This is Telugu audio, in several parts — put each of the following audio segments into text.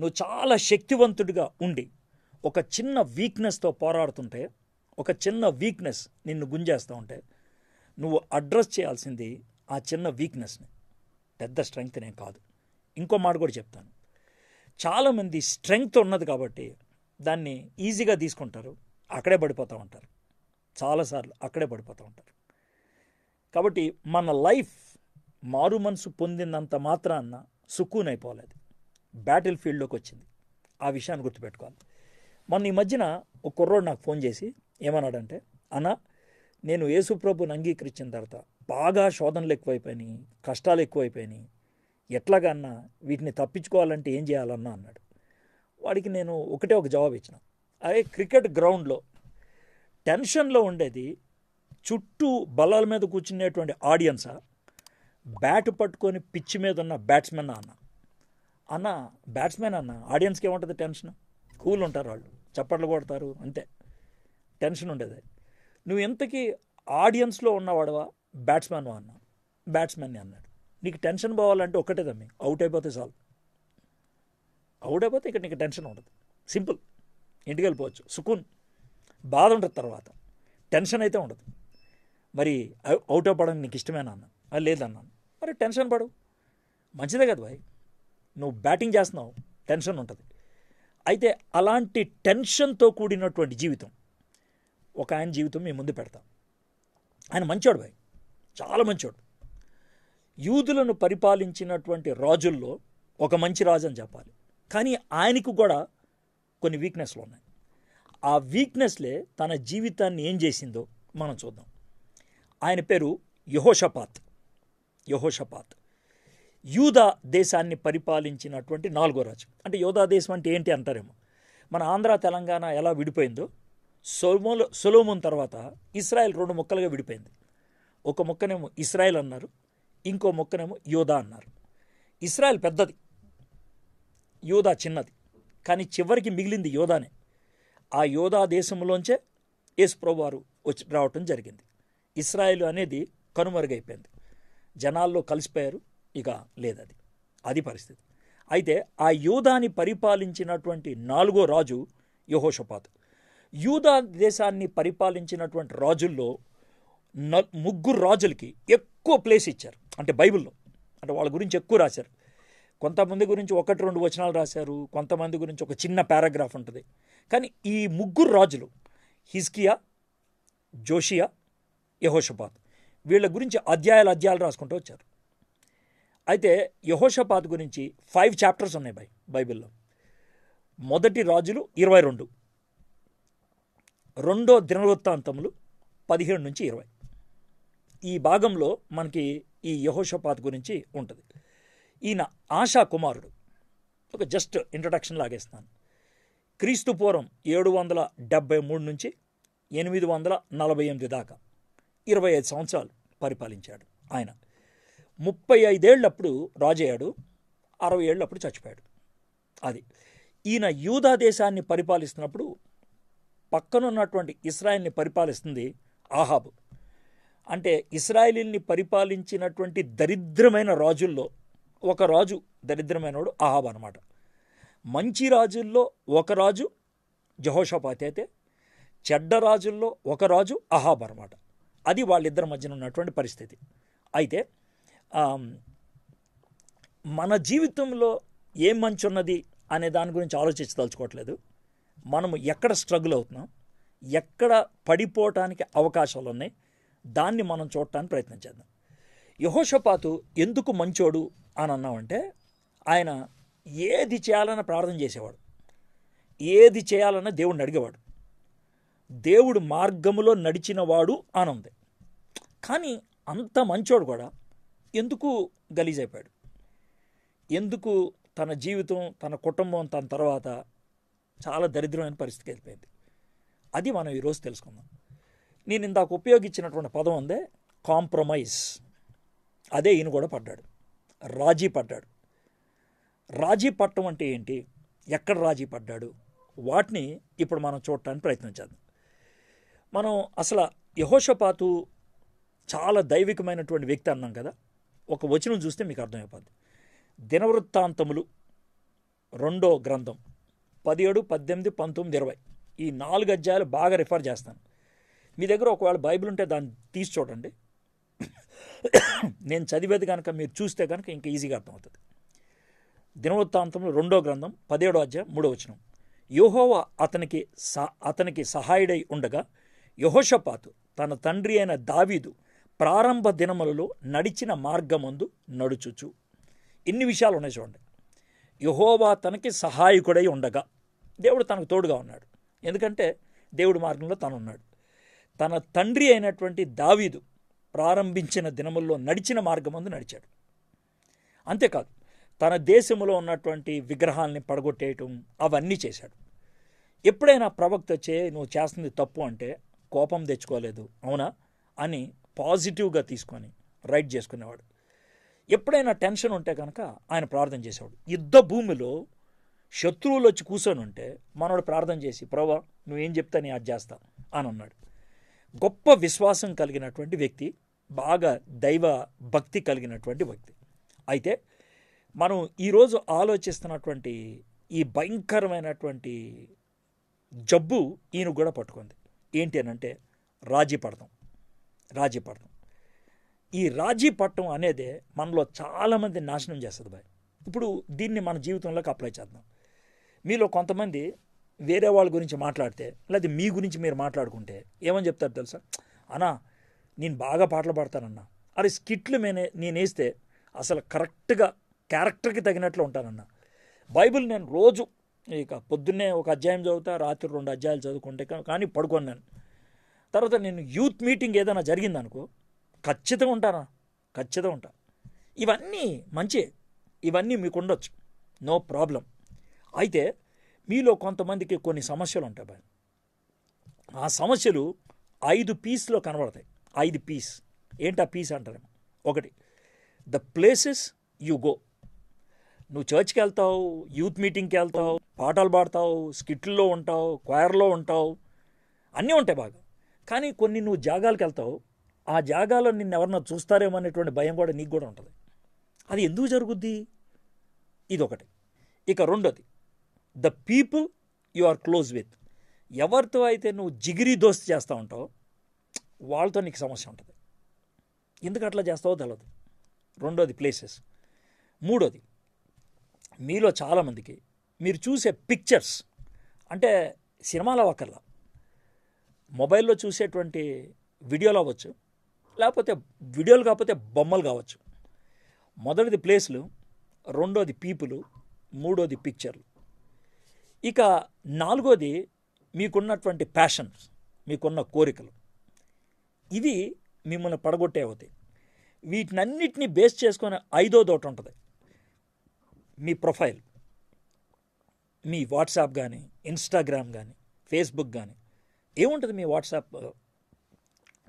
నువ్వు చాలా శక్తివంతుడిగా ఉండి ఒక చిన్న వీక్నెస్తో పోరాడుతుంటే ఒక చిన్న వీక్నెస్ నిన్ను గుంజేస్తూ ఉంటే నువ్వు అడ్రస్ చేయాల్సింది ఆ చిన్న వీక్నెస్ని పెద్ద స్ట్రెంగ్త్ నేను కాదు ఇంకో మాట కూడా చెప్తాను చాలామంది స్ట్రెంగ్త్ ఉన్నది కాబట్టి దాన్ని ఈజీగా తీసుకుంటారు అక్కడే పడిపోతూ ఉంటారు చాలాసార్లు అక్కడే పడిపోతూ ఉంటారు కాబట్టి మన లైఫ్ మారు మనసు పొందినంత మాత్రాన సుకూన్ అయిపోలేదు బ్యాటిల్ ఫీల్డ్లోకి వచ్చింది ఆ విషయాన్ని గుర్తుపెట్టుకోవాలి మొన్న ఈ మధ్యన ఒక కుర్రోడు నాకు ఫోన్ చేసి ఏమన్నాడంటే అన్న నేను యేసుప్రభుని అంగీకరించిన తర్వాత బాగా శోధనలు ఎక్కువైపోయినాయి కష్టాలు ఎక్కువైపోయినాయి ఎట్లాగన్నా వీటిని తప్పించుకోవాలంటే ఏం చేయాలన్నా అన్నాడు వాడికి నేను ఒకటే ఒక జవాబు ఇచ్చిన అదే క్రికెట్ గ్రౌండ్లో టెన్షన్లో ఉండేది చుట్టూ బలాల మీద కూర్చునేటువంటి ఆడియన్సా బ్యాట్ పట్టుకొని పిచ్చి మీద ఉన్న బ్యాట్స్మెన్ అన్నా అన్న బ్యాట్స్మెన్ అన్న ఆడియన్స్కి ఏముంటుంది టెన్షన్ కూల్ ఉంటారు వాళ్ళు చప్పట్లు కొడతారు అంతే టెన్షన్ ఉండేది నువ్వు ఎంతకీ ఆడియన్స్లో ఉన్నవాడవా బ్యాట్స్మెన్ అన్న బ్యాట్స్మెన్ అన్నాడు నీకు టెన్షన్ పోవాలంటే ఒక్కటే తమ్మి అవుట్ అయిపోతే చాలు అవుట్ అయిపోతే ఇక్కడ నీకు టెన్షన్ ఉండదు సింపుల్ ఇంటికి వెళ్ళిపోవచ్చు సుకూన్ బాధ ఉండదు తర్వాత టెన్షన్ అయితే ఉండదు మరి అవుట్ అవ్వడానికి నీకు ఇష్టమేనా అన్న లేదన్నాను మరి టెన్షన్ పడు మంచిదే కదా భాయ్ నువ్వు బ్యాటింగ్ చేస్తున్నావు టెన్షన్ ఉంటుంది అయితే అలాంటి టెన్షన్తో కూడినటువంటి జీవితం ఒక ఆయన జీవితం మేము ముందు పెడతాం ఆయన మంచోడు భాయ్ చాలా మంచోడు యూదులను పరిపాలించినటువంటి రాజుల్లో ఒక మంచి రాజు అని చెప్పాలి కానీ ఆయనకు కూడా కొన్ని వీక్నెస్లు ఉన్నాయి ఆ వీక్నెస్లే తన జీవితాన్ని ఏం చేసిందో మనం చూద్దాం ఆయన పేరు యహోషపాత్ యహోషపాత్ యూదా దేశాన్ని పరిపాలించినటువంటి నాలుగో రాజు అంటే యూదా దేశం అంటే ఏంటి అంటారేమో మన ఆంధ్ర తెలంగాణ ఎలా విడిపోయిందో సొలోమోలో సొలోమోన్ తర్వాత ఇస్రాయెల్ రెండు ముక్కలుగా విడిపోయింది ఒక ముక్కనేమో ఇస్రాయెల్ అన్నారు ఇంకో ముక్కనేమో యోధా అన్నారు ఇస్రాయెల్ పెద్దది యోధా చిన్నది కానీ చివరికి మిగిలింది యోధానే ఆ యోధా దేశంలోంచే వారు వచ్చి రావటం జరిగింది ఇస్రాయెల్ అనేది కనుమరుగైపోయింది జనాల్లో కలిసిపోయారు ఇక లేదది అది పరిస్థితి అయితే ఆ యూదాని పరిపాలించినటువంటి నాలుగో రాజు యహోషపాత్ యూదా దేశాన్ని పరిపాలించినటువంటి రాజుల్లో న ముగ్గురు రాజులకి ఎక్కువ ప్లేస్ ఇచ్చారు అంటే బైబిల్లో అంటే వాళ్ళ గురించి ఎక్కువ రాశారు కొంతమంది గురించి ఒకటి రెండు వచనాలు రాశారు కొంతమంది గురించి ఒక చిన్న పారాగ్రాఫ్ ఉంటుంది కానీ ఈ ముగ్గురు రాజులు హిజ్కియా జోషియా యహోషపాత్ వీళ్ళ గురించి అధ్యాయాలు అధ్యాయాలు రాసుకుంటూ వచ్చారు అయితే యహోషపాత్ గురించి ఫైవ్ చాప్టర్స్ ఉన్నాయి బై బైబిల్లో మొదటి రాజులు ఇరవై రెండు రెండో దినవృత్తాంతములు పదిహేడు నుంచి ఇరవై ఈ భాగంలో మనకి ఈ యహోషపాత్ గురించి ఉంటుంది ఈయన ఆశా కుమారుడు ఒక జస్ట్ ఇంట్రడక్షన్ లాగేస్తాను క్రీస్తు పూర్వం ఏడు వందల డెబ్భై మూడు నుంచి ఎనిమిది వందల నలభై ఎనిమిది దాకా ఇరవై ఐదు సంవత్సరాలు పరిపాలించాడు ఆయన ముప్పై ఐదేళ్ళప్పుడు రాజయ్యాడు అరవై ఏళ్ళప్పుడు చచ్చిపోయాడు అది ఈయన యూదా దేశాన్ని పరిపాలిస్తున్నప్పుడు పక్కనున్నటువంటి ఇస్రాయిల్ని పరిపాలిస్తుంది ఆహాబు అంటే ఇస్రాయేలీల్ని పరిపాలించినటువంటి దరిద్రమైన రాజుల్లో ఒక రాజు దరిద్రమైనవాడు ఆహాబ్ అనమాట మంచి రాజుల్లో ఒక రాజు జహోషపాతి అయితే చెడ్డ రాజుల్లో ఒక రాజు అహాబ్ అనమాట అది వాళ్ళిద్దరి మధ్యన ఉన్నటువంటి పరిస్థితి అయితే మన జీవితంలో ఏం మంచి ఉన్నది అనే దాని గురించి ఆలోచించదలుచుకోవట్లేదు మనము ఎక్కడ స్ట్రగుల్ అవుతున్నాం ఎక్కడ పడిపోవటానికి అవకాశాలు ఉన్నాయి దాన్ని మనం చూడటానికి ప్రయత్నం చేద్దాం యహోషపాతు ఎందుకు మంచోడు అని అన్నామంటే ఆయన ఏది చేయాలన్న ప్రార్థన చేసేవాడు ఏది చేయాలన్న దేవుడిని అడిగేవాడు దేవుడు మార్గములో నడిచినవాడు అని ఉంది కానీ అంత మంచోడు కూడా ఎందుకు గలీజ్ అయిపోయాడు ఎందుకు తన జీవితం తన కుటుంబం తన తర్వాత చాలా దరిద్రమైన పరిస్థితికి వెళ్ళిపోయింది అది మనం ఈరోజు తెలుసుకుందాం నేను ఇందాక ఉపయోగించినటువంటి పదం ఉందే కాంప్రమైజ్ అదే ఈయన కూడా పడ్డాడు రాజీ పడ్డాడు రాజీ పట్టం అంటే ఏంటి ఎక్కడ రాజీ పడ్డాడు వాటిని ఇప్పుడు మనం చూడటానికి చేద్దాం మనం అసలు యహోషపాతు చాలా దైవికమైనటువంటి వ్యక్తి అన్నాం కదా ఒక వచనం చూస్తే మీకు అర్థమైపోద్ది దినవృత్తాంతములు రెండో గ్రంథం పదిహేడు పద్దెనిమిది పంతొమ్మిది ఇరవై ఈ నాలుగు అధ్యాయాలు బాగా రిఫర్ చేస్తాను మీ దగ్గర ఒకవేళ బైబిల్ ఉంటే దాన్ని తీసి చూడండి నేను చదివేది కనుక మీరు చూస్తే కనుక ఇంకా ఈజీగా అర్థమవుతుంది దినవృత్తాంతంలో రెండో గ్రంథం పదిహేడో అధ్యాయం మూడో వచనం యోహోవ అతనికి స అతనికి సహాయుడై ఉండగా యహోషపాతు తన తండ్రి అయిన దావీదు ప్రారంభ దినములలో నడిచిన మార్గమందు నడుచుచు ఇన్ని విషయాలు ఉన్నాయి చూడండి యహోవా తనకి సహాయకుడై ఉండగా దేవుడు తనకు తోడుగా ఉన్నాడు ఎందుకంటే దేవుడి మార్గంలో తను ఉన్నాడు తన తండ్రి అయినటువంటి దావీదు ప్రారంభించిన దినముల్లో నడిచిన మార్గమందు నడిచాడు అంతేకాదు తన దేశంలో ఉన్నటువంటి విగ్రహాల్ని పడగొట్టేయటం అవన్నీ చేశాడు ఎప్పుడైనా ప్రవక్త చే నువ్వు చేస్తుంది తప్పు అంటే కోపం తెచ్చుకోలేదు అవునా అని పాజిటివ్గా తీసుకొని రైట్ చేసుకునేవాడు ఎప్పుడైనా టెన్షన్ ఉంటే కనుక ఆయన ప్రార్థన చేసేవాడు యుద్ధ భూమిలో శత్రువులు వచ్చి కూర్చొని ఉంటే మనోడు ప్రార్థన చేసి ప్రభా నువ్వేం చెప్తా నేను అది చేస్తా అని అన్నాడు గొప్ప విశ్వాసం కలిగినటువంటి వ్యక్తి బాగా దైవ భక్తి కలిగినటువంటి వ్యక్తి అయితే మనం ఈరోజు ఆలోచిస్తున్నటువంటి ఈ భయంకరమైనటువంటి జబ్బు ఈయన కూడా పట్టుకుంది ఏంటి అంటే రాజీ పడతాం రాజీపట్నం ఈ రాజీపట్నం అనేది మనలో చాలామంది నాశనం చేస్తుంది బాయ్ ఇప్పుడు దీన్ని మన జీవితంలోకి అప్లై చేద్దాం మీలో కొంతమంది వేరే వాళ్ళ గురించి మాట్లాడితే లేదా మీ గురించి మీరు మాట్లాడుకుంటే ఏమని చెప్తారు తెలుసా అన్నా నేను బాగా పాటలు పాడతానన్నా అరే స్కిట్లు మేనే నేను వేస్తే అసలు కరెక్ట్గా క్యారెక్టర్కి తగినట్లు ఉంటానన్నా బైబిల్ నేను రోజు ఇక పొద్దున్నే ఒక అధ్యాయం చదువుతా రాత్రి రెండు అధ్యాయాలు చదువుకుంటే కానీ పడుకోను నేను తర్వాత నేను యూత్ మీటింగ్ ఏదైనా జరిగిందనుకో ఖచ్చితంగా ఉంటానా ఖచ్చితంగా ఉంటా ఇవన్నీ మంచి ఇవన్నీ మీకు ఉండొచ్చు నో ప్రాబ్లం అయితే మీలో కొంతమందికి కొన్ని సమస్యలు ఉంటాయి బాయ్ ఆ సమస్యలు ఐదు పీస్లో కనబడతాయి ఐదు పీస్ ఏంటి ఆ పీస్ అంటారేమో ఒకటి ద ప్లేసెస్ యు గో నువ్వు చర్చ్కి వెళ్తావు యూత్ మీటింగ్కి వెళ్తావు పాటలు పాడతావు స్కిట్లో ఉంటావు క్వైర్లో ఉంటావు అన్నీ ఉంటాయి బాగా కానీ కొన్ని నువ్వు జాగాలకు వెళ్తావు ఆ జాగాలో నిన్ను ఎవరన్నా చూస్తారేమో అనేటువంటి భయం కూడా నీకు కూడా ఉంటుంది అది ఎందుకు జరుగుద్ది ఇదొకటి ఇక రెండోది the people you are close with ఎవరితో అయితే నువ్వు జిగిరి దోస్త్ చేస్తూ ఉంటావో వాళ్ళతో నీకు సమస్య ఉంటుంది ఎందుకు అట్లా చేస్తావో తెలియదు రెండోది ప్లేసెస్ మూడోది మీలో చాలామందికి మీరు చూసే పిక్చర్స్ అంటే సినిమాల ఒకర్లా మొబైల్లో చూసేటువంటి వీడియోలు అవ్వచ్చు లేకపోతే వీడియోలు కాకపోతే బొమ్మలు కావచ్చు మొదటిది ప్లేస్లు రెండోది పీపులు మూడోది పిక్చర్లు ఇక నాలుగోది మీకున్నటువంటి ప్యాషన్స్ మీకున్న కోరికలు ఇవి మిమ్మల్ని పడగొట్టే అవుతాయి వీటినన్నిటిని బేస్ చేసుకునే ఐదో ఒకటి ఉంటుంది మీ ప్రొఫైల్ మీ వాట్సాప్ కానీ ఇన్స్టాగ్రామ్ కానీ ఫేస్బుక్ కానీ ఏముంటుంది మీ వాట్సాప్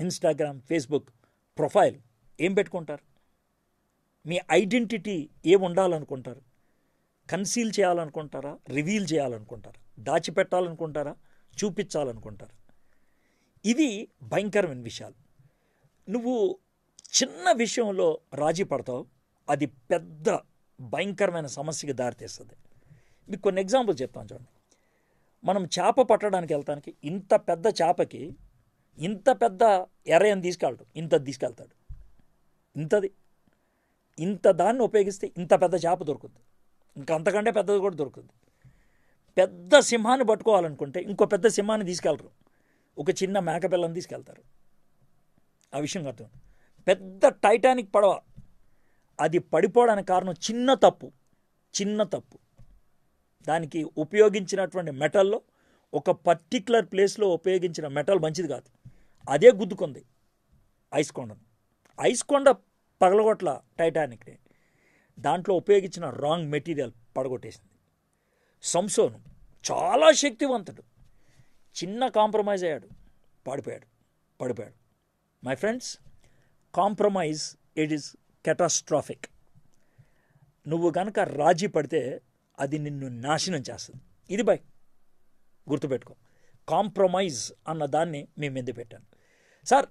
ఇన్స్టాగ్రామ్ ఫేస్బుక్ ప్రొఫైల్ ఏం పెట్టుకుంటారు మీ ఐడెంటిటీ ఏం ఉండాలనుకుంటారు కన్సీల్ చేయాలనుకుంటారా రివీల్ చేయాలనుకుంటారా దాచిపెట్టాలనుకుంటారా చూపించాలనుకుంటారు ఇది భయంకరమైన విషయాలు నువ్వు చిన్న విషయంలో రాజీ పడతావు అది పెద్ద భయంకరమైన సమస్యకి దారితీస్తుంది మీకు కొన్ని ఎగ్జాంపుల్ చెప్తాను చూడండి మనం చేప పట్టడానికి వెళ్తానికి ఇంత పెద్ద చేపకి ఇంత పెద్ద ఎరయని తీసుకెళ్ళడు ఇంత తీసుకెళ్తాడు ఇంతది ఇంత దాన్ని ఉపయోగిస్తే ఇంత పెద్ద చేప దొరుకుతుంది ఇంకా అంతకంటే పెద్దది కూడా దొరుకుతుంది పెద్ద సింహాన్ని పట్టుకోవాలనుకుంటే ఇంకో పెద్ద సింహాన్ని తీసుకెళ్ళరు ఒక చిన్న మేకపిల్లని తీసుకెళ్తారు ఆ విషయం అర్థం పెద్ద టైటానిక్ పడవ అది పడిపోవడానికి కారణం చిన్న తప్పు చిన్న తప్పు దానికి ఉపయోగించినటువంటి మెటల్లో ఒక పర్టిక్యులర్ ప్లేస్లో ఉపయోగించిన మెటల్ మంచిది కాదు అదే గుద్దుకుంది ఐస్ కొండను ఐస్ కొండ పగలగొట్ల టైటానిక్ని దాంట్లో ఉపయోగించిన రాంగ్ మెటీరియల్ పడగొట్టేసింది సంసోను చాలా శక్తివంతుడు చిన్న కాంప్రమైజ్ అయ్యాడు పడిపోయాడు పడిపోయాడు my friends compromise it is catastrophic నువ్వు కనుక రాజీ పడితే అది నిన్ను నాశనం చేస్తుంది ఇది బై గుర్తుపెట్టుకో కాంప్రమైజ్ అన్న దాన్ని మేము మీద పెట్టాను సార్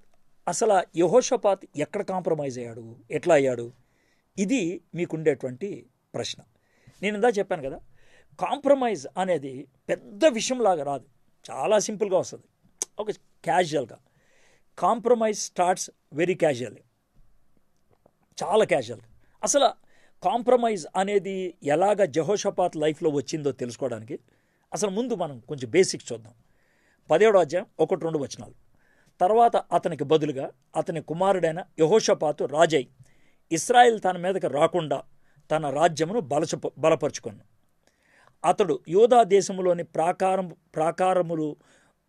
అసలు యహోషపాత్ ఎక్కడ కాంప్రమైజ్ అయ్యాడు ఎట్లా అయ్యాడు ఇది మీకుండేటువంటి ప్రశ్న నేను ఇందా చెప్పాను కదా కాంప్రమైజ్ అనేది పెద్ద విషయంలాగా రాదు చాలా సింపుల్గా వస్తుంది ఒక క్యాజువల్గా కాంప్రమైజ్ స్టార్ట్స్ వెరీ క్యాజువల్ చాలా క్యాజువల్గా అసలు కాంప్రమైజ్ అనేది ఎలాగ జహోషపాత్ లైఫ్లో వచ్చిందో తెలుసుకోవడానికి అసలు ముందు మనం కొంచెం బేసిక్ చూద్దాం పదేడో అధ్యాయం ఒకటి రెండు వచనాలు తర్వాత అతనికి బదులుగా అతని కుమారుడైన యహోషపాతు రాజై ఇస్రాయిల్ తన మీదకి రాకుండా తన రాజ్యమును బలచ బలపరుచుకున్నాడు అతడు యోధా దేశంలోని ప్రాకారం ప్రాకారములు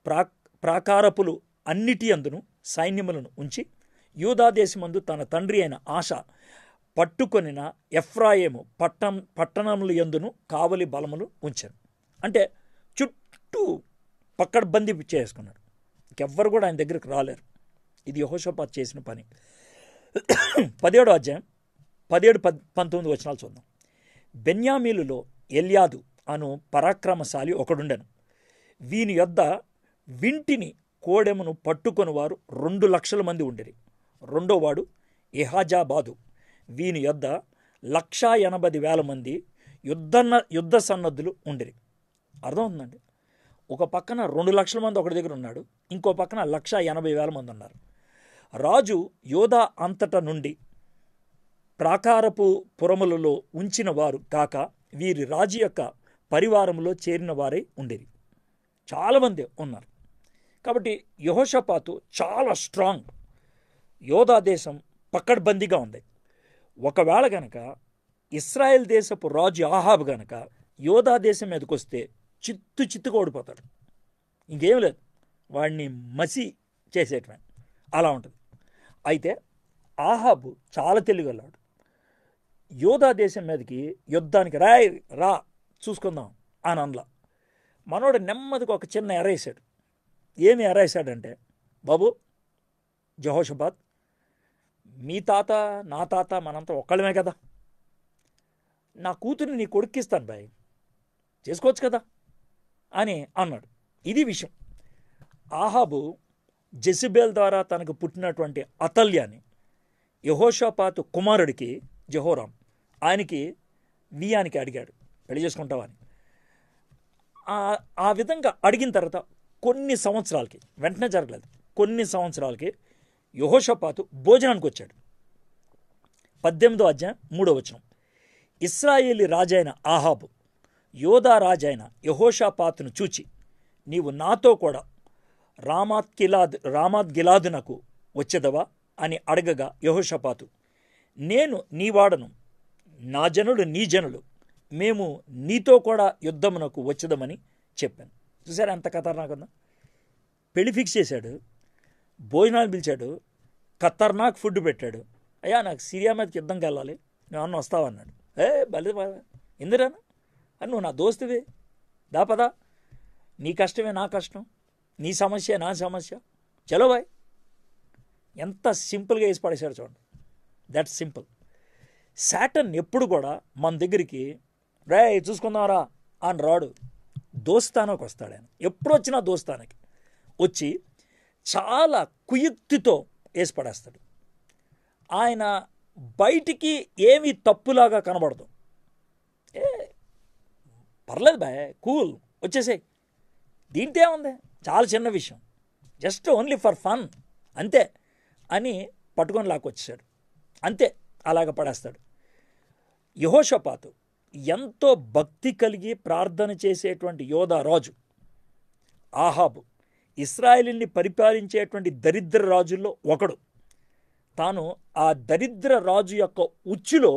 ప్రా ప్రాకారపులు అన్నిటి అందును సైన్యములను ఉంచి యూదా దేశమందు తన తండ్రి అయిన ఆశ పట్టుకొనిన ఎఫ్రాయేము పట్టణం పట్టణములు ఎందును కావలి బలములు ఉంచారు అంటే చుట్టూ పక్కడబందీ చేసుకున్నాడు ఇంకెవ్వరు కూడా ఆయన దగ్గరికి రాలేరు ఇది యహోషపాత్ చేసిన పని పదిహేడు అధ్యాయం పదిహేడు పద్ పంతొమ్మిది వచనాలు చూద్దాం బెన్యామీలులో ఎల్యాదు అను పరాక్రమశాలి ఒకడుండెను వీని యొద్ద వింటిని కోడెమును పట్టుకొని వారు రెండు లక్షల మంది ఉండేది రెండోవాడు ఎహాజాబాదు వీని యొద్ద లక్షా ఎనభై వేల మంది యుద్ధన్న యుద్ధ సన్నద్ధులు ఉండిరి అర్థమవుతుందండి ఒక పక్కన రెండు లక్షల మంది ఒకటి దగ్గర ఉన్నాడు ఇంకో పక్కన లక్ష ఎనభై వేల మంది ఉన్నారు రాజు యోధా అంతట నుండి ప్రాకారపు పురములలో ఉంచిన వారు కాక వీరి రాజు యొక్క పరివారంలో చేరిన వారే ఉండేది చాలామంది ఉన్నారు కాబట్టి యహోషపాతు చాలా స్ట్రాంగ్ యోధా దేశం పక్కడ్బందీగా ఉంది ఒకవేళ గనక ఇస్రాయెల్ దేశపు రాజు ఆహాబ్ గనక యోధా దేశం మీదకి వస్తే చిత్తు చిత్తుగా ఓడిపోతాడు ఇంకేం లేదు వాడిని మసి చేసేటువంటి అలా ఉంటుంది అయితే ఆహాబ్ చాలా తెలివిగలాడు యోధా దేశం మీదకి యుద్ధానికి రాయ్ రా చూసుకుందాం అని అనలా మనోడు నెమ్మదిగా ఒక చిన్న ఎరేసాడు ఏమి ఎరేసాడంటే బాబు జహోషాబాద్ మీ తాత నా తాత మనంతా ఒక్కళ్ళమే కదా నా కూతుర్ని నీ కొడుక్కిస్తాను బాయ్ చేసుకోవచ్చు కదా అని అన్నాడు ఇది విషయం ఆహాబు జెసిబేల్ ద్వారా తనకు పుట్టినటువంటి అతల్యాని యహోషాపాతు కుమారుడికి జహోరాం ఆయనకి వియానికి అడిగాడు పెళ్లి చేసుకుంటావా అని ఆ విధంగా అడిగిన తర్వాత కొన్ని సంవత్సరాలకి వెంటనే జరగలేదు కొన్ని సంవత్సరాలకి యహోషపాతు భోజనానికి వచ్చాడు పద్దెనిమిదో అధ్యాయం మూడో వచనం ఇస్రాయేలి రాజైన ఆహాబు యోధా రాజైన యహోషపాతును చూచి నీవు నాతో కూడా రామాత్ గిలాద్ రామాత్ గిలాదునకు వచ్చేదవా అని అడగగా యహోషపాతు నేను నీవాడను నా జనులు నీ జనులు మేము నీతో కూడా యుద్ధమునకు వచ్చదమని చెప్పాను చూసారా ఎంత నాకు పెళ్లి ఫిక్స్ చేశాడు భోజనాలు పిలిచాడు ఖతర్నాక్ ఫుడ్ పెట్టాడు అయ్యా నాకు సిరియా మీదకి యుద్ధంకి వెళ్ళాలి నేను అన్న వస్తావు అన్నాడు ఏ బలి ఎందురానా అని నువ్వు నా దోస్తువి దాపదా నీ కష్టమే నా కష్టం నీ సమస్య నా సమస్య చలో బాయ్ ఎంత సింపుల్గా వేసి పడేశారు చూడండి దట్స్ సింపుల్ శాటన్ ఎప్పుడు కూడా మన దగ్గరికి రే చూసుకుందామరా అని రాడు దోస్తానోకి వస్తాడు ఆయన ఎప్పుడు వచ్చినా దోస్తానికి వచ్చి చాలా కుయుక్తితో వేసిపడేస్తాడు ఆయన బయటికి ఏమీ తప్పులాగా కనబడదు ఏ పర్లేదు బాయ్ కూల్ వచ్చేసాయి దీంతో ఏముంది చాలా చిన్న విషయం జస్ట్ ఓన్లీ ఫర్ ఫన్ అంతే అని పట్టుకొని లాక్కొచ్చేసాడు అంతే అలాగ పడేస్తాడు యహోషపాతు ఎంతో భక్తి కలిగి ప్రార్థన చేసేటువంటి యోధా రాజు ఆహాబు ఇస్రాయిల్ని పరిపాలించేటువంటి దరిద్ర రాజుల్లో ఒకడు తాను ఆ దరిద్ర రాజు యొక్క ఉచ్చులో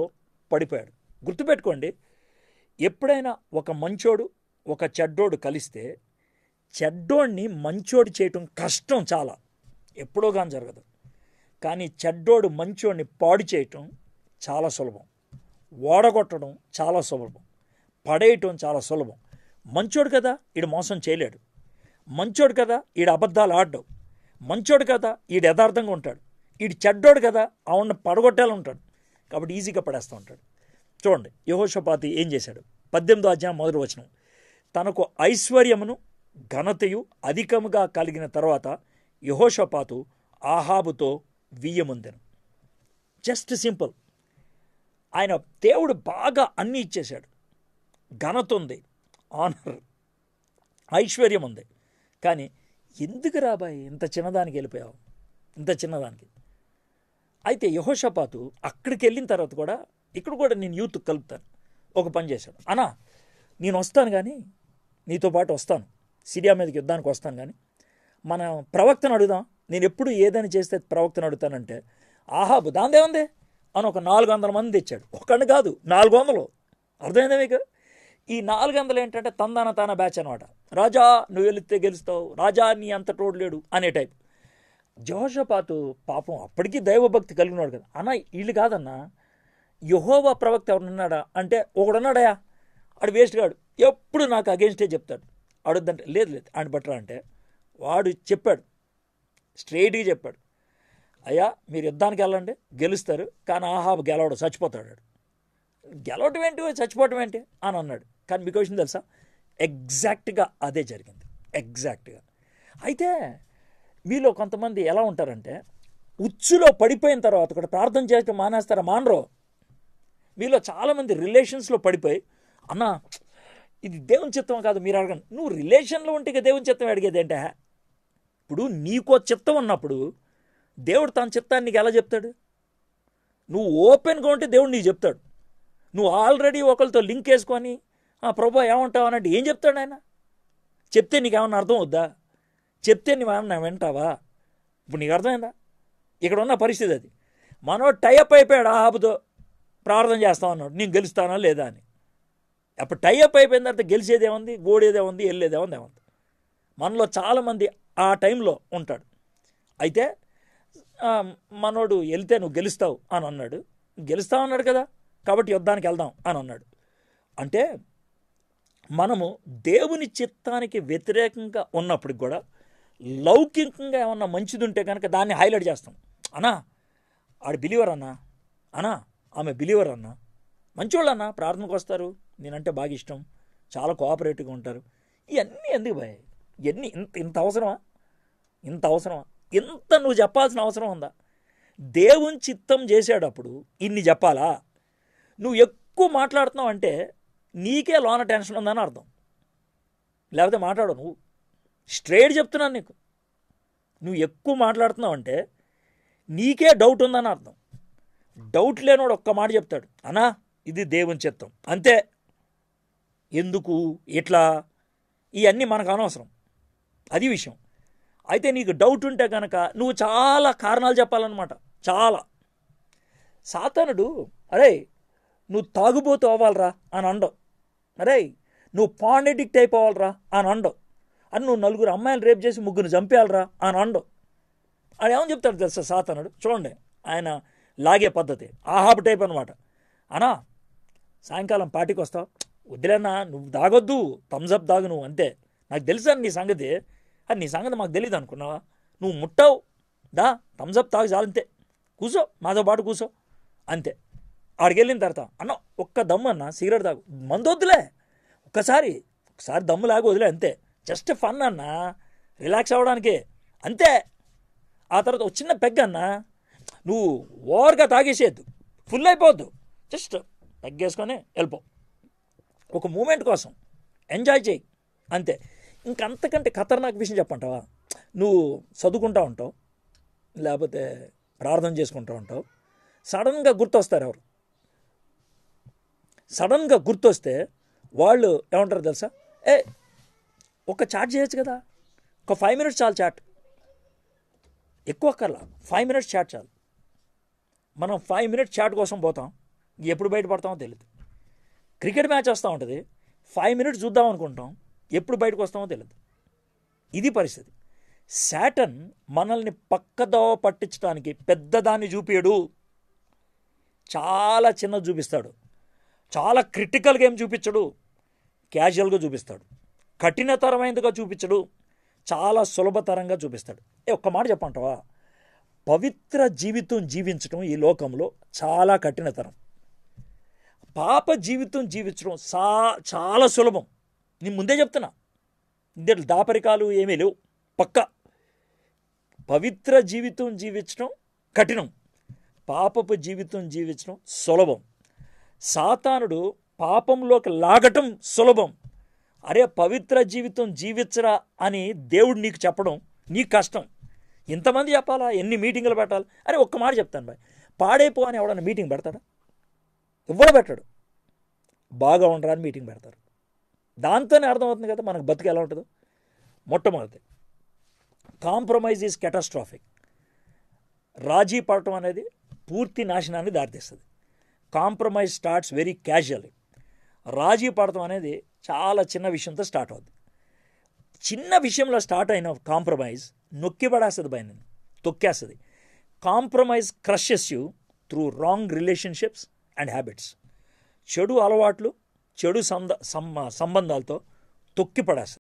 పడిపోయాడు గుర్తుపెట్టుకోండి ఎప్పుడైనా ఒక మంచోడు ఒక చెడ్డోడు కలిస్తే చెడ్డోడిని మంచోడు చేయటం కష్టం చాలా ఎప్పుడో కానీ జరగదు కానీ చెడ్డోడు మంచోడిని పాడు చేయటం చాలా సులభం ఓడగొట్టడం చాలా సులభం పడేయటం చాలా సులభం మంచోడు కదా ఇడు మోసం చేయలేడు మంచోడు కదా ఈడు అబద్ధాలు ఆడడం మంచోడు కదా ఈడు యథార్థంగా ఉంటాడు ఈడు చెడ్డోడు కదా ఆవిడని పడగొట్టాలి ఉంటాడు కాబట్టి ఈజీగా పడేస్తూ ఉంటాడు చూడండి యహోషపాతి ఏం చేశాడు పద్దెనిమిదో అధ్యాయం మొదటి వచనం తనకు ఐశ్వర్యమును ఘనతయు అధికముగా కలిగిన తర్వాత యహోషపాతు ఆహాబుతో వియ్యముందెను జస్ట్ సింపుల్ ఆయన దేవుడు బాగా అన్నీ ఇచ్చేశాడు ఘనత ఉంది ఆనర్ ఐశ్వర్యం ఉంది కానీ ఎందుకు రాబాయి ఇంత చిన్నదానికి వెళ్ళిపోయావు ఇంత చిన్నదానికి అయితే యహోషపాతు అక్కడికి వెళ్ళిన తర్వాత కూడా ఇక్కడ కూడా నేను యూత్ కలుపుతాను ఒక పని చేశాడు అనా నేను వస్తాను కానీ నీతో పాటు వస్తాను సిరియా మీదకి యుద్ధానికి వస్తాను కానీ మన ప్రవక్తను అడుగుదాం నేను ఎప్పుడు ఏదైనా చేస్తే ప్రవక్తను అడుగుతానంటే ఆహాబు దాందే ఉంది అని ఒక నాలుగు వందల మంది తెచ్చాడు ఒకటి కాదు నాలుగు వందలు అర్థమైందే మీకు ఈ నాలుగు వందలు ఏంటంటే తందాన తాన బ్యాచ్ అనమాట రాజా నువ్వు వెళితే గెలుస్తావు రాజా నీ అంత లేడు అనే టైప్ జోషపాతు పాపం అప్పటికీ దైవభక్తి వాడు కదా అన్న వీళ్ళు కాదన్నా యహోవా ప్రవక్త ఎవరున్నాడా అంటే ఒకడున్నాడయా ఆడు వేస్ట్ కాడు ఎప్పుడు నాకు అగేన్స్టే చెప్తాడు అడుద్దంటే లేదు లేదు ఆయన బట్టరా అంటే వాడు చెప్పాడు స్ట్రైట్గా చెప్పాడు అయ్యా మీరు యుద్ధానికి వెళ్ళండి గెలుస్తారు కానీ ఆహాబు గెలవడు చచ్చిపోతాడు గెలవటం ఏంటి చచ్చిపోవటం ఏంటి అని అన్నాడు కానీ మీకు విషయం తెలుసా ఎగ్జాక్ట్గా అదే జరిగింది ఎగ్జాక్ట్గా అయితే మీలో కొంతమంది ఎలా ఉంటారంటే ఉచ్చులో పడిపోయిన తర్వాత కూడా ప్రార్థన చేయటం మానేస్తారా మానరు మీలో చాలామంది రిలేషన్స్లో పడిపోయి అన్నా ఇది దేవుని చిత్తం కాదు మీరు అడగండి నువ్వు రిలేషన్లో ఉంటే ఇక దేవుని చిత్తం అడిగేది ఏంటే ఇప్పుడు నీకో చిత్తం ఉన్నప్పుడు దేవుడు తన చిత్తాన్ని నీకు ఎలా చెప్తాడు నువ్వు ఓపెన్గా ఉంటే దేవుడు నీకు చెప్తాడు నువ్వు ఆల్రెడీ ఒకరితో లింక్ వేసుకొని ఆ ప్రభా ఏమంటావు అన్నట్టు ఏం చెప్తాడు ఆయన చెప్తే నీకేమన్నా అర్థం అవుద్దా చెప్తే నువ్వేమన్నా వింటావా ఇప్పుడు నీకు అర్థమైందా ఇక్కడ ఉన్న పరిస్థితి అది మనోడు టైఅప్ అయిపోయాడు ఆహాబుతో ప్రార్థన చేస్తావు అన్నాడు నేను గెలుస్తానా లేదా అని అప్పుడు టైఅప్ అయిపోయిన తర్వాత గెలిచేదేముంది ఉంది గోడేదే ఉంది వెళ్ళేదే ఉంది ఏముంది మనలో చాలామంది ఆ టైంలో ఉంటాడు అయితే మనోడు వెళ్తే నువ్వు గెలుస్తావు అని అన్నాడు గెలుస్తావు అన్నాడు కదా కాబట్టి యుద్ధానికి వెళ్దాం అని అన్నాడు అంటే మనము దేవుని చిత్తానికి వ్యతిరేకంగా ఉన్నప్పటికి కూడా లౌకికంగా ఏమన్నా మంచిది ఉంటే కనుక దాన్ని హైలైట్ చేస్తాం అనా ఆడు బిలీవర్ అన్నా అనా ఆమె బిలీవర్ అన్నా మంచివాళ్ళు అన్నా ప్రార్థనకు వస్తారు నేనంటే బాగా ఇష్టం చాలా కోఆపరేటివ్గా ఉంటారు ఇవన్నీ ఎందుకు భయ ఇవన్నీ ఇంత ఇంత అవసరమా ఇంత అవసరమా ఇంత నువ్వు చెప్పాల్సిన అవసరం ఉందా దేవుని చిత్తం చేసేటప్పుడు ఇన్ని చెప్పాలా నువ్వు ఎక్కువ మాట్లాడుతున్నావు అంటే నీకే లోన టెన్షన్ ఉందని అర్థం లేకపోతే మాట్లాడు నువ్వు స్ట్రైట్ చెప్తున్నాను నీకు నువ్వు ఎక్కువ మాట్లాడుతున్నావు అంటే నీకే డౌట్ ఉందని అర్థం డౌట్ లేనోడు ఒక్క మాట చెప్తాడు అనా ఇది దేవుని చిత్తం అంతే ఎందుకు ఇట్లా ఇవన్నీ మనకు అనవసరం అది విషయం అయితే నీకు డౌట్ ఉంటే కనుక నువ్వు చాలా కారణాలు చెప్పాలన్నమాట చాలా సాతనుడు అరే నువ్వు తాగుబోతు అవ్వాలరా అని అండవు అరే నువ్వు పాండెటిక్ట్ అయిపోవాలరా అని అండవు అని నువ్వు నలుగురు అమ్మాయిలు రేపు చేసి ముగ్గురు చంపేయాలరా అని అండవు అని ఏమని చెప్తాడు తెలుసా సాతనుడు చూడండి ఆయన లాగే పద్ధతి ఆహాబ్ టైప్ అనమాట అనా సాయంకాలం పార్టీకి వస్తావు వద్దులేనా నువ్వు తాగొద్దు థమ్స్అప్ తాగు నువ్వు అంతే నాకు తెలుసా నీ సంగతి అది నీ సంగతి మాకు తెలియదు అనుకున్నావా నువ్వు ముట్టావు దా థమ్స్అప్ తాగు చాలంతే కూసో మాతో పాటు కూసో అంతే ఆడికెళ్ళిన తర్వాత అన్న ఒక్క దమ్ము అన్న సిగరెట్ తాగు మందు వద్దులే ఒక్కసారి ఒకసారి దమ్ము లాగ వదిలే అంతే జస్ట్ ఫన్ అన్న రిలాక్స్ అవ్వడానికే అంతే ఆ తర్వాత ఒక చిన్న పెగ్ అన్న నువ్వు ఓవర్గా తాగేసేయద్దు ఫుల్ అయిపోవద్దు జస్ట్ వేసుకొని వెళ్ళిపో ఒక మూమెంట్ కోసం ఎంజాయ్ చేయి అంతే ఇంకంతకంటే ఖతర్నాక్ విషయం చెప్పంటావా నువ్వు చదువుకుంటా ఉంటావు లేకపోతే ప్రార్థన చేసుకుంటూ ఉంటావు సడన్గా గుర్తొస్తారు ఎవరు సడన్గా గుర్తొస్తే వాళ్ళు ఏమంటారు తెలుసా ఏ ఒక చాట్ చేయొచ్చు కదా ఒక ఫైవ్ మినిట్స్ చాలు చాట్ ఎక్కువ కర్లా ఫైవ్ మినిట్స్ చాట్ చాలు మనం ఫైవ్ మినిట్స్ చాట్ కోసం పోతాం ఎప్పుడు బయటపడతామో తెలియదు క్రికెట్ మ్యాచ్ వస్తూ ఉంటుంది ఫైవ్ మినిట్స్ చూద్దాం అనుకుంటాం ఎప్పుడు బయటకు వస్తామో తెలియదు ఇది పరిస్థితి శాటన్ మనల్ని పక్కదోవ పట్టించడానికి పెద్దదాన్ని చూపించడు చాలా చిన్నది చూపిస్తాడు చాలా క్రిటికల్గా ఏం చూపించడు క్యాజువల్గా చూపిస్తాడు కఠినతరమైనదిగా చూపించడు చాలా సులభతరంగా చూపిస్తాడు ఏ ఒక్క మాట చెప్పంటావా పవిత్ర జీవితం జీవించడం ఈ లోకంలో చాలా కఠినతరం పాప జీవితం జీవించడం సా చాలా సులభం నేను ముందే చెప్తున్నా ఇందులో దాపరికాలు ఏమీ లేవు పక్క పవిత్ర జీవితం జీవించడం కఠినం పాపపు జీవితం జీవించడం సులభం సాతానుడు పాపంలోకి లాగటం సులభం అరే పవిత్ర జీవితం జీవించరా అని దేవుడు నీకు చెప్పడం నీకు కష్టం ఇంతమంది చెప్పాలా ఎన్ని మీటింగులు పెట్టాలి అరే ఒక్క మాట చెప్తాను భాయ్ పాడైపో అని ఎవడన్నా మీటింగ్ పెడతాడా ఎవడు పెట్టాడు బాగా ఉండరా అని మీటింగ్ పెడతారు దాంతోనే అర్థమవుతుంది కదా మనకు బతుకు ఎలా ఉంటుందో మొట్టమొదటి కాంప్రమైజ్ ఈజ్ కెటాస్ట్రాఫిక్ రాజీ పడటం అనేది పూర్తి నాశనాన్ని దారితీస్తుంది కాంప్రమైజ్ స్టార్ట్స్ వెరీ క్యాజువల్లీ రాజీ పడతాం అనేది చాలా చిన్న విషయంతో స్టార్ట్ అవుద్ది చిన్న విషయంలో స్టార్ట్ అయిన కాంప్రమైజ్ నొక్కి పడేస్తుంది భయం తొక్కేస్తుంది compromise crushes you through wrong relationships and habits చెడు అలవాట్లు చెడు సంబంధాలతో తొక్కి పడేస్తుంది